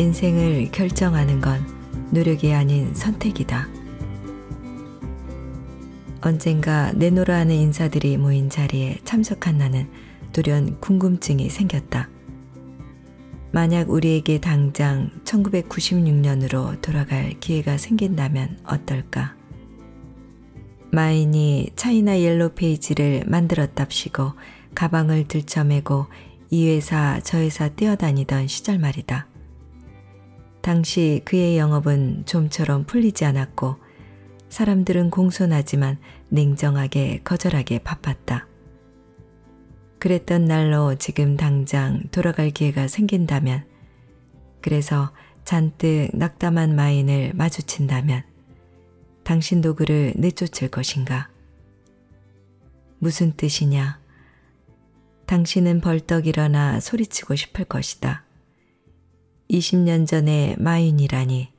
인생을 결정하는 건 노력이 아닌 선택이다. 언젠가 내노라 하는 인사들이 모인 자리에 참석한 나는 돌연 궁금증이 생겼다. 만약 우리에게 당장 1996년으로 돌아갈 기회가 생긴다면 어떨까? 마인이 차이나 옐로 페이지를 만들었답시고 가방을 들쳐매고 이 회사 저 회사 뛰어다니던 시절 말이다. 당시 그의 영업은 좀처럼 풀리지 않았고 사람들은 공손하지만 냉정하게 거절하게 바빴다. 그랬던 날로 지금 당장 돌아갈 기회가 생긴다면 그래서 잔뜩 낙담한 마인을 마주친다면 당신도 그를 내쫓을 것인가? 무슨 뜻이냐? 당신은 벌떡 일어나 소리치고 싶을 것이다. 20년 전의 마윈이라니.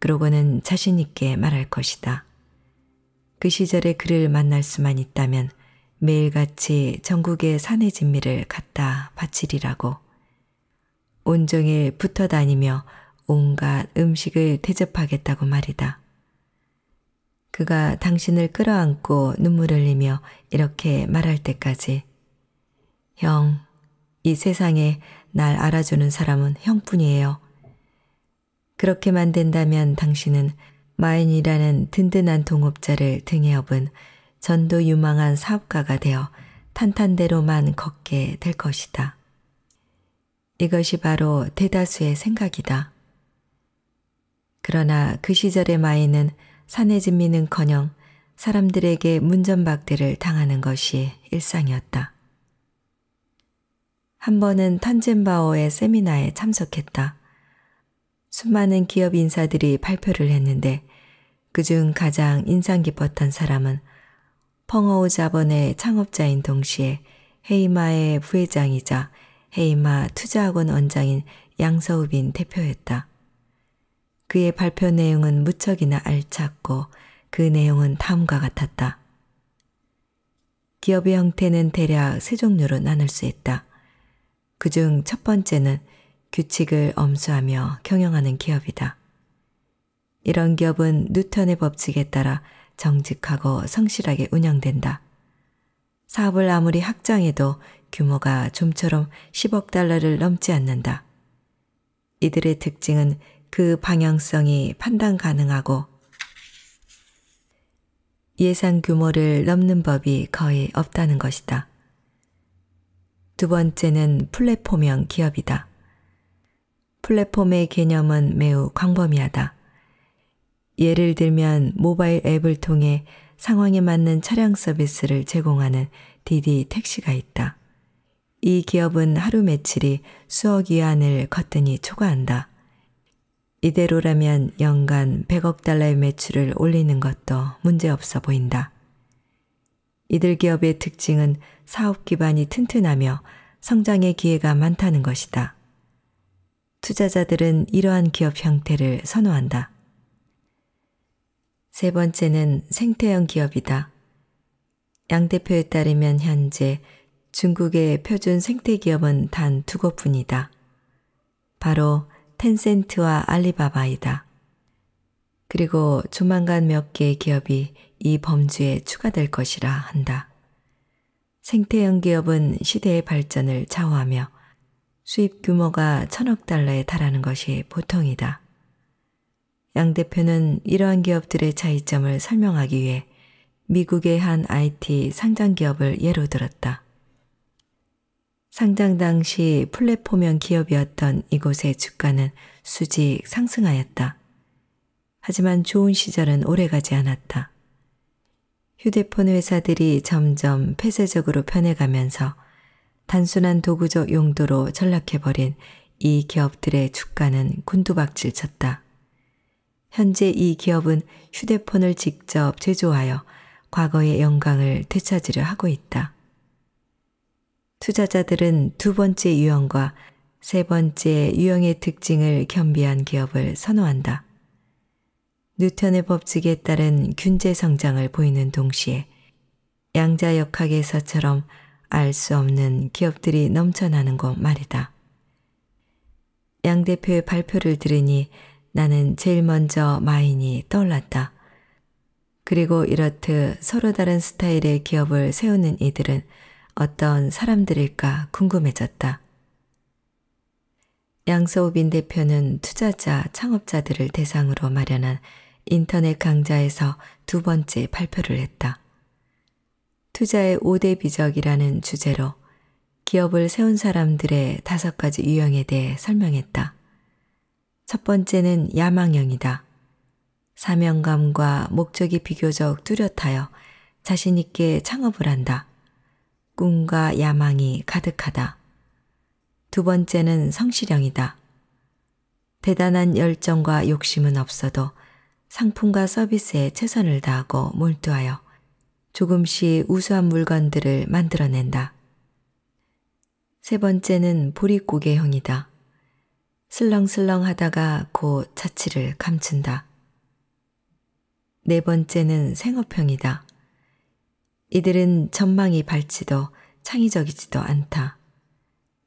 그러고는 자신있게 말할 것이다. 그 시절에 그를 만날 수만 있다면 매일같이 전국의 산의 진미를 갖다 바치리라고. 온종일 붙어 다니며 온갖 음식을 대접하겠다고 말이다. 그가 당신을 끌어안고 눈물 흘리며 이렇게 말할 때까지 형, 이 세상에 날 알아주는 사람은 형뿐이에요. 그렇게만 된다면 당신은 마인이라는 든든한 동업자를 등에 업은 전도 유망한 사업가가 되어 탄탄대로만 걷게 될 것이다. 이것이 바로 대다수의 생각이다. 그러나 그 시절의 마인은 산에 진미는커녕 사람들에게 문전박대를 당하는 것이 일상이었다. 한 번은 탄젠바오의 세미나에 참석했다. 수많은 기업 인사들이 발표를 했는데 그 중 가장 인상 깊었던 사람은 펑어우 자본의 창업자인 동시에 헤이마의 부회장이자 헤이마 투자학원 원장인 양서우빈 대표였다. 그의 발표 내용은 무척이나 알찼고 그 내용은 다음과 같았다. 기업의 형태는 대략 세 종류로 나눌 수 있다. 그중 첫 번째는 규칙을 엄수하며 경영하는 기업이다. 이런 기업은 뉴턴의 법칙에 따라 정직하고 성실하게 운영된다. 사업을 아무리 확장해도 규모가 좀처럼 10억 달러를 넘지 않는다. 이들의 특징은 그 방향성이 판단 가능하고 예상 규모를 넘는 법이 거의 없다는 것이다. 두 번째는 플랫폼형 기업이다. 플랫폼의 개념은 매우 광범위하다. 예를 들면 모바일 앱을 통해 상황에 맞는 차량 서비스를 제공하는 디디 택시가 있다. 이 기업은 하루 매출이 수억 위안을 거뜬히 초과한다. 이대로라면 연간 100억 달러의 매출을 올리는 것도 문제없어 보인다. 이들 기업의 특징은 사업 기반이 튼튼하며 성장의 기회가 많다는 것이다. 투자자들은 이러한 기업 형태를 선호한다. 세 번째는 생태형 기업이다. 양 대표에 따르면 현재 중국의 표준 생태 기업은 단 두 곳뿐이다. 바로 텐센트와 알리바바이다. 그리고 조만간 몇 개의 기업이 이 범주에 추가될 것이라 한다. 생태형 기업은 시대의 발전을 좌우하며 수입 규모가 천억 달러에 달하는 것이 보통이다. 양 대표는 이러한 기업들의 차이점을 설명하기 위해 미국의 한 IT 상장 기업을 예로 들었다. 상장 당시 플랫폼형 기업이었던 이곳의 주가는 수직 상승하였다. 하지만 좋은 시절은 오래가지 않았다. 휴대폰 회사들이 점점 폐쇄적으로 변해가면서 단순한 도구적 용도로 전락해버린 이 기업들의 주가는 군두박질 쳤다. 현재 이 기업은 휴대폰을 직접 제조하여 과거의 영광을 되찾으려 하고 있다. 투자자들은 두 번째 유형과 세 번째 유형의 특징을 겸비한 기업을 선호한다. 뉴턴의 법칙에 따른 균제 성장을 보이는 동시에 양자역학에서처럼 알 수 없는 기업들이 넘쳐나는 것 말이다. 양 대표의 발표를 들으니 나는 제일 먼저 마인이 떠올랐다. 그리고 이렇듯 서로 다른 스타일의 기업을 세우는 이들은 어떤 사람들일까 궁금해졌다. 양서우빈 대표는 투자자, 창업자들을 대상으로 마련한 인터넷 강좌에서 두 번째 발표를 했다. 투자의 5대 비적이라는 주제로 기업을 세운 사람들의 다섯 가지 유형에 대해 설명했다. 첫 번째는 야망형이다. 사명감과 목적이 비교적 뚜렷하여 자신있게 창업을 한다. 꿈과 야망이 가득하다. 두 번째는 성실형이다. 대단한 열정과 욕심은 없어도 상품과 서비스에 최선을 다하고 몰두하여 조금씩 우수한 물건들을 만들어낸다. 세 번째는 보릿고개형이다. 슬렁슬렁 하다가 곧 자취를 감춘다. 네 번째는 생업형이다. 이들은 전망이 밝지도 창의적이지도 않다.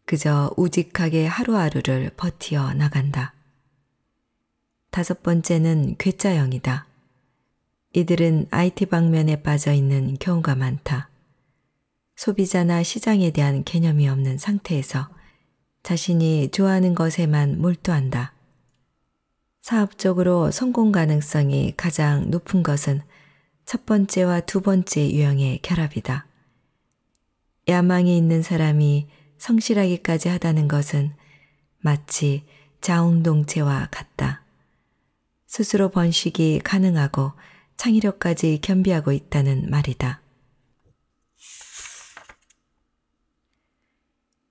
그저 우직하게 하루하루를 버티어 나간다. 다섯 번째는 괴짜형이다. 이들은 IT 방면에 빠져 있는 경우가 많다. 소비자나 시장에 대한 개념이 없는 상태에서 자신이 좋아하는 것에만 몰두한다. 사업적으로 성공 가능성이 가장 높은 것은 첫 번째와 두 번째 유형의 결합이다. 야망이 있는 사람이 성실하기까지 하다는 것은 마치 자웅동체와 같다. 스스로 번식이 가능하고 창의력까지 겸비하고 있다는 말이다.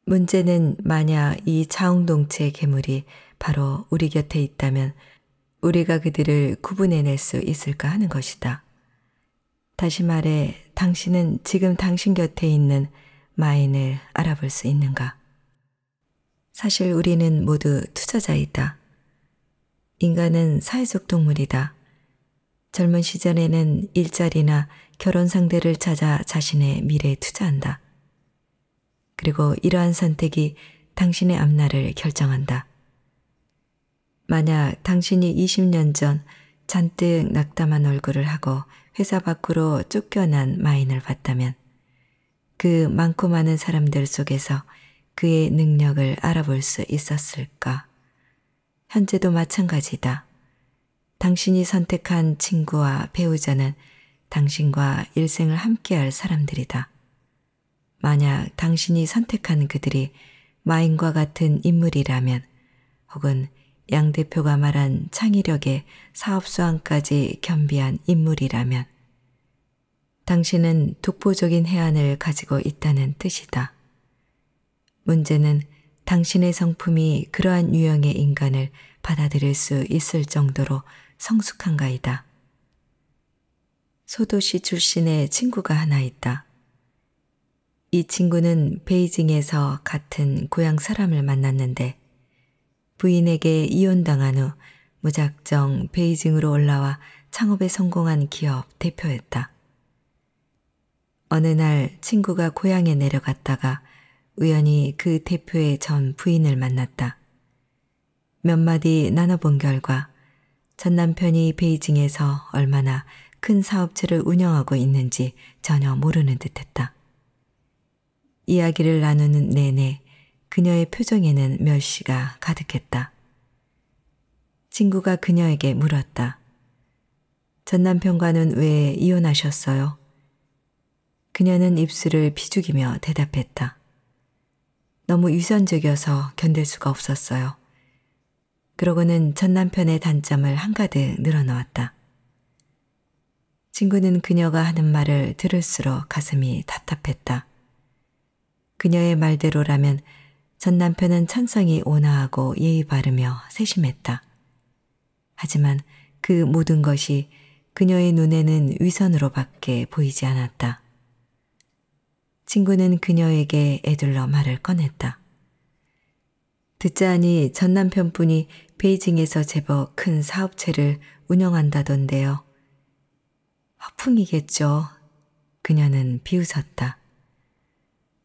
문제는 만약 이자웅동체 괴물이 바로 우리 곁에 있다면 우리가 그들을 구분해낼 수 있을까 하는 것이다. 다시 말해 당신은 지금 당신 곁에 있는 마인을 알아볼 수 있는가? 사실 우리는 모두 투자자이다. 인간은 사회적 동물이다. 젊은 시절에는 일자리나 결혼 상대를 찾아 자신의 미래에 투자한다. 그리고 이러한 선택이 당신의 앞날을 결정한다. 만약 당신이 20년 전 잔뜩 낙담한 얼굴을 하고 회사 밖으로 쫓겨난 마인을 봤다면 그 많고 많은 사람들 속에서 그의 능력을 알아볼 수 있었을까? 현재도 마찬가지다. 당신이 선택한 친구와 배우자는 당신과 일생을 함께할 사람들이다. 만약 당신이 선택한 그들이 마인과 같은 인물이라면 혹은 양 대표가 말한 창의력의 사업 수완까지 겸비한 인물이라면 당신은 독보적인 해안을 가지고 있다는 뜻이다. 문제는 당신의 성품이 그러한 유형의 인간을 받아들일 수 있을 정도로 성숙한가이다. 소도시 출신의 친구가 하나 있다. 이 친구는 베이징에서 같은 고향 사람을 만났는데 부인에게 이혼당한 후 무작정 베이징으로 올라와 창업에 성공한 기업 대표였다. 어느 날 친구가 고향에 내려갔다가 우연히 그 대표의 전 부인을 만났다. 몇 마디 나눠본 결과 전 남편이 베이징에서 얼마나 큰 사업체를 운영하고 있는지 전혀 모르는 듯했다. 이야기를 나누는 내내 그녀의 표정에는 멸시가 가득했다. 친구가 그녀에게 물었다. 전 남편과는 왜 이혼하셨어요? 그녀는 입술을 비죽이며 대답했다. 너무 위선적이어서 견딜 수가 없었어요. 그러고는 전 남편의 단점을 한가득 늘어놓았다. 친구는 그녀가 하는 말을 들을수록 가슴이 답답했다. 그녀의 말대로라면 전 남편은 천성이 온화하고 예의 바르며 세심했다. 하지만 그 모든 것이 그녀의 눈에는 위선으로밖에 보이지 않았다. 친구는 그녀에게 애둘러 말을 꺼냈다. 듣자 하니 전 남편분이 베이징에서 제법 큰 사업체를 운영한다던데요. 허풍이겠죠. 그녀는 비웃었다.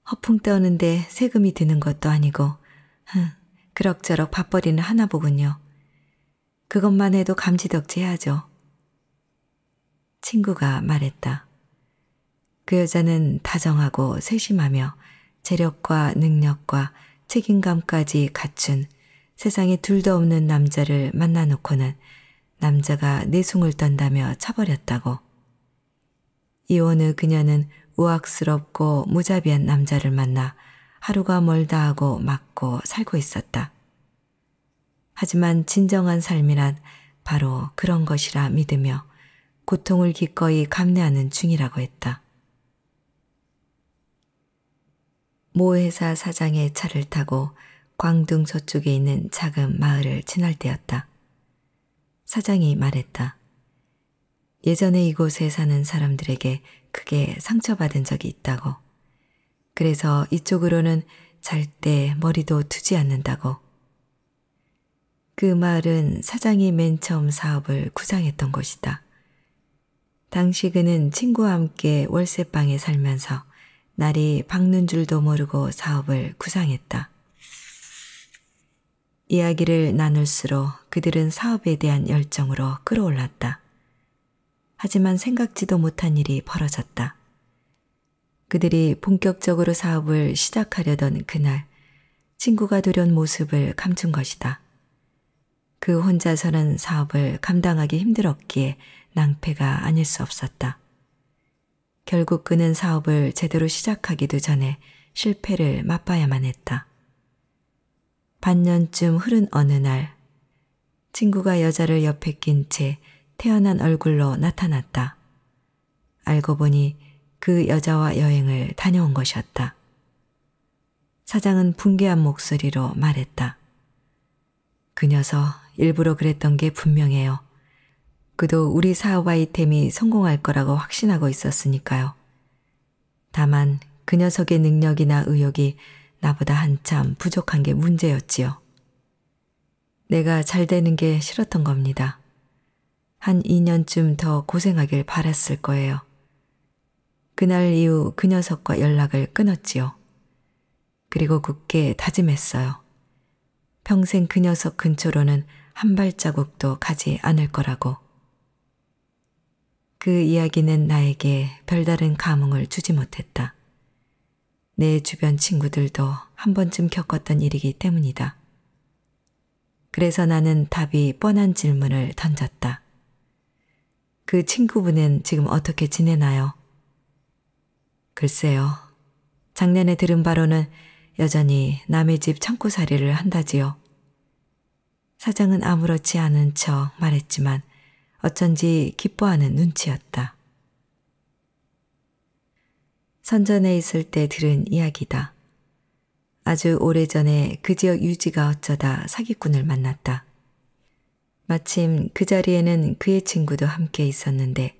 허풍 떠오는데 세금이 드는 것도 아니고 흥, 그럭저럭 밥벌이는 하나 보군요. 그것만 해도 감지덕지 해야죠. 친구가 말했다. 그 여자는 다정하고 세심하며 재력과 능력과 책임감까지 갖춘 세상에 둘도 없는 남자를 만나놓고는 남자가 내숭을 떤다며 차버렸다고. 이혼 후 그녀는 우악스럽고 무자비한 남자를 만나 하루가 멀다 하고 맞고 살고 있었다. 하지만 진정한 삶이란 바로 그런 것이라 믿으며 고통을 기꺼이 감내하는 중이라고 했다. 모 회사 사장의 차를 타고 광둥 서쪽에 있는 작은 마을을 지날 때였다. 사장이 말했다. 예전에 이곳에 사는 사람들에게 크게 상처받은 적이 있다고. 그래서 이쪽으로는 잘 때 머리도 두지 않는다고. 그 마을은 사장이 맨 처음 사업을 구상했던 곳이다. 당시 그는 친구와 함께 월세방에 살면서 날이 박는 줄도 모르고 사업을 구상했다. 이야기를 나눌수록 그들은 사업에 대한 열정으로 끌어올랐다. 하지만 생각지도 못한 일이 벌어졌다. 그들이 본격적으로 사업을 시작하려던 그날 친구가 두려운 모습을 감춘 것이다. 그 혼자서는 사업을 감당하기 힘들었기에 낭패가 아닐 수 없었다. 결국 그는 사업을 제대로 시작하기도 전에 실패를 맛봐야만 했다. 반년쯤 흐른 어느 날, 친구가 여자를 옆에 낀 채 태어난 얼굴로 나타났다. 알고 보니 그 여자와 여행을 다녀온 것이었다. 사장은 붕괴한 목소리로 말했다. 그 녀석 일부러 그랬던 게 분명해요. 그도 우리 사업 아이템이 성공할 거라고 확신하고 있었으니까요. 다만 그 녀석의 능력이나 의욕이 나보다 한참 부족한 게 문제였지요. 내가 잘 되는 게 싫었던 겁니다. 한 2년쯤 더 고생하길 바랐을 거예요. 그날 이후 그 녀석과 연락을 끊었지요. 그리고 굳게 다짐했어요. 평생 그 녀석 근처로는 한 발자국도 가지 않을 거라고. 그 이야기는 나에게 별다른 감흥을 주지 못했다. 내 주변 친구들도 한 번쯤 겪었던 일이기 때문이다. 그래서 나는 답이 뻔한 질문을 던졌다. 그 친구분은 지금 어떻게 지내나요? 글쎄요. 작년에 들은 바로는 여전히 남의 집 창고살이를 한다지요. 사장은 아무렇지 않은 척 말했지만 어쩐지 기뻐하는 눈치였다. 선전에 있을 때 들은 이야기다. 아주 오래전에 그 지역 유지가 어쩌다 사기꾼을 만났다. 마침 그 자리에는 그의 친구도 함께 있었는데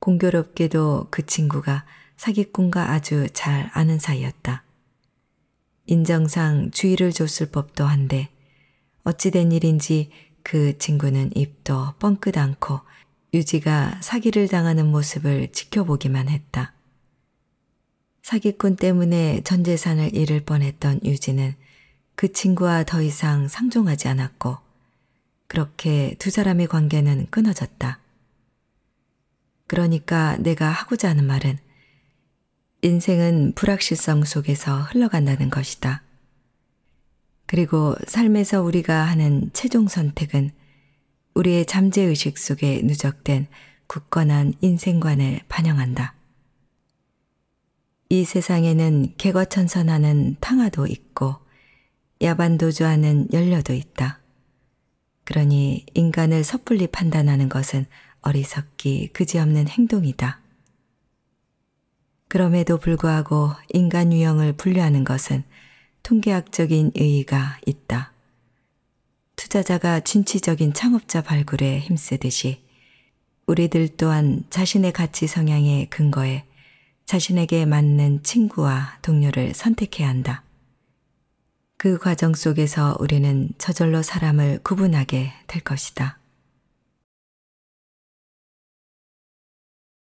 공교롭게도 그 친구가 사기꾼과 아주 잘 아는 사이였다. 인정상 주의를 줬을 법도 한데 어찌된 일인지 그 친구는 입도 뻥끗 않고 유지가 사기를 당하는 모습을 지켜보기만 했다. 사기꾼 때문에 전 재산을 잃을 뻔했던 유지는 그 친구와 더 이상 상종하지 않았고 그렇게 두 사람의 관계는 끊어졌다. 그러니까 내가 하고자 하는 말은 인생은 불확실성 속에서 흘러간다는 것이다. 그리고 삶에서 우리가 하는 최종 선택은 우리의 잠재의식 속에 누적된 굳건한 인생관을 반영한다. 이 세상에는 개거천선하는 탕화도 있고 야반도주하는 연료도 있다. 그러니 인간을 섣불리 판단하는 것은 어리석기 그지없는 행동이다. 그럼에도 불구하고 인간 유형을 분류하는 것은 통계학적인 의의가 있다. 투자자가 진취적인 창업자 발굴에 힘쓰듯이 우리들 또한 자신의 가치 성향에 근거해 자신에게 맞는 친구와 동료를 선택해야 한다. 그 과정 속에서 우리는 저절로 사람을 구분하게 될 것이다.